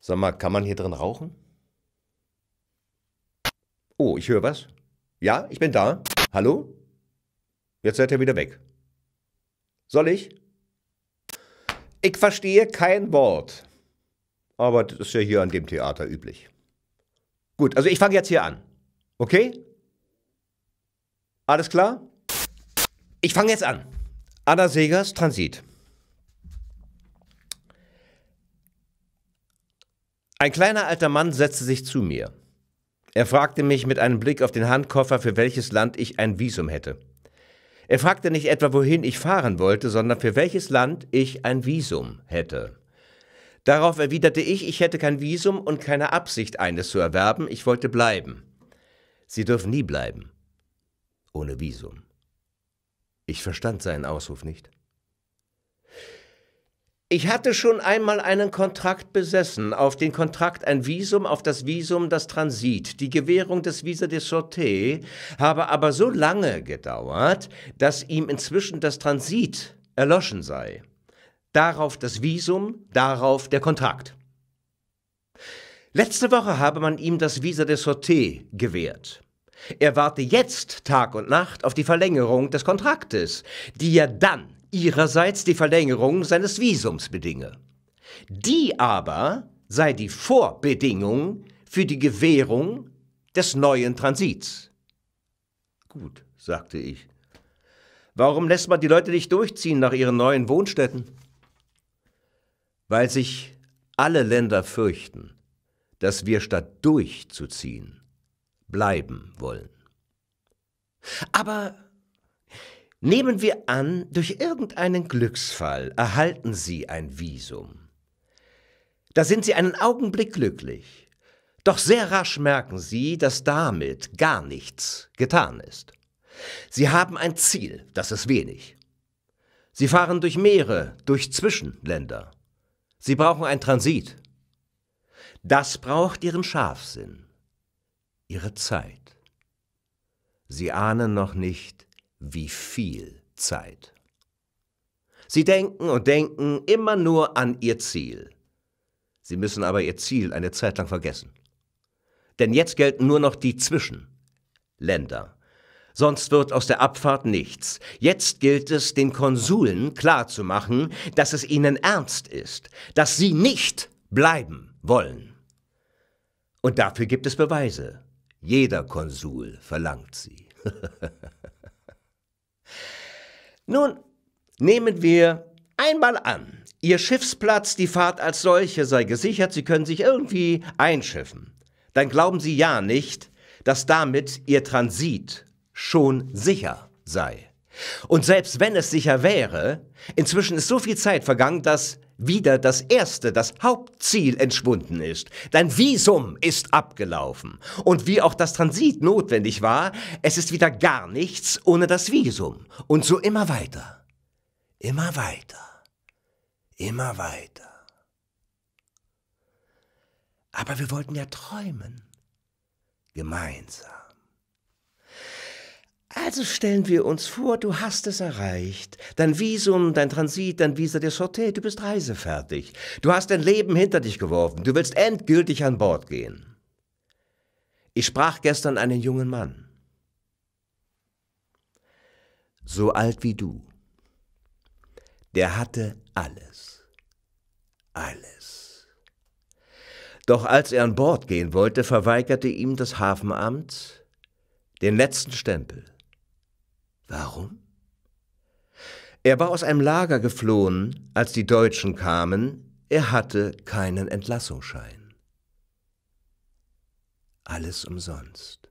Sag mal, kann man hier drin rauchen? Oh, ich höre was. Ja, ich bin da. Hallo? Jetzt seid ihr wieder weg. Soll ich? Ich verstehe kein Wort. Aber das ist ja hier an dem Theater üblich. Gut, also ich fange jetzt hier an. Okay? Alles klar? Ich fange jetzt an. Anna Segers Transit. Ein kleiner alter Mann setzte sich zu mir. Er fragte mich mit einem Blick auf den Handkoffer, für welches Land ich ein Visum hätte. Er fragte nicht etwa, wohin ich fahren wollte, sondern für welches Land ich ein Visum hätte. Darauf erwiderte ich, ich hätte kein Visum und keine Absicht, eines zu erwerben, ich wollte bleiben. Sie dürfen nie bleiben. Ohne Visum. Ich verstand seinen Ausruf nicht. Ich hatte schon einmal einen Kontrakt besessen, auf den Kontrakt ein Visum, auf das Visum das Transit, die Gewährung des Visa de Sortie, habe aber so lange gedauert, dass ihm inzwischen das Transit erloschen sei. Darauf das Visum, darauf der Kontrakt. Letzte Woche habe man ihm das Visa de Sortie gewährt. Er warte jetzt Tag und Nacht auf die Verlängerung des Kontraktes, die ja dann ihrerseits die Verlängerung seines Visums bedinge. Die aber sei die Vorbedingung für die Gewährung des neuen Transits. Gut, sagte ich. Warum lässt man die Leute nicht durchziehen nach ihren neuen Wohnstätten? Weil sich alle Länder fürchten, dass wir statt durchzuziehen bleiben wollen. Aber Nehmen wir an, durch irgendeinen Glücksfall erhalten Sie ein Visum. Da sind Sie einen Augenblick glücklich, doch sehr rasch merken Sie, dass damit gar nichts getan ist. Sie haben ein Ziel, das ist wenig. Sie fahren durch Meere, durch Zwischenländer. Sie brauchen ein Transit. Das braucht Ihren Scharfsinn, Ihre Zeit. Sie ahnen noch nicht, wie viel Zeit. Sie denken und denken immer nur an ihr Ziel. Sie müssen aber ihr Ziel eine Zeit lang vergessen. Denn jetzt gelten nur noch die Zwischenländer. Sonst wird aus der Abfahrt nichts. Jetzt gilt es, den Konsuln klarzumachen, dass es ihnen ernst ist, dass sie nicht bleiben wollen. Und dafür gibt es Beweise. Jeder Konsul verlangt sie. Nun nehmen wir einmal an, Ihr Schiffsplatz, die Fahrt als solche sei gesichert, Sie können sich irgendwie einschiffen. Dann glauben Sie ja nicht, dass damit Ihr Transit schon sicher sei. Und selbst wenn es sicher wäre, inzwischen ist so viel Zeit vergangen, dass wieder das erste, das Hauptziel entschwunden ist. Dein Visum ist abgelaufen. Und wie auch das Transit notwendig war, es ist wieder gar nichts ohne das Visum. Und so immer weiter. Immer weiter. Immer weiter. Aber wir wollten ja träumen. Gemeinsam. Also stellen wir uns vor, du hast es erreicht. Dein Visum, dein Transit, dein Visa de Sorte, du bist reisefertig. Du hast dein Leben hinter dich geworfen. Du willst endgültig an Bord gehen. Ich sprach gestern einen jungen Mann. So alt wie du. Der hatte alles. Alles. Doch als er an Bord gehen wollte, verweigerte ihm das Hafenamt den letzten Stempel. Warum? Er war aus einem Lager geflohen, als die Deutschen kamen, er hatte keinen Entlassungsschein. Alles umsonst.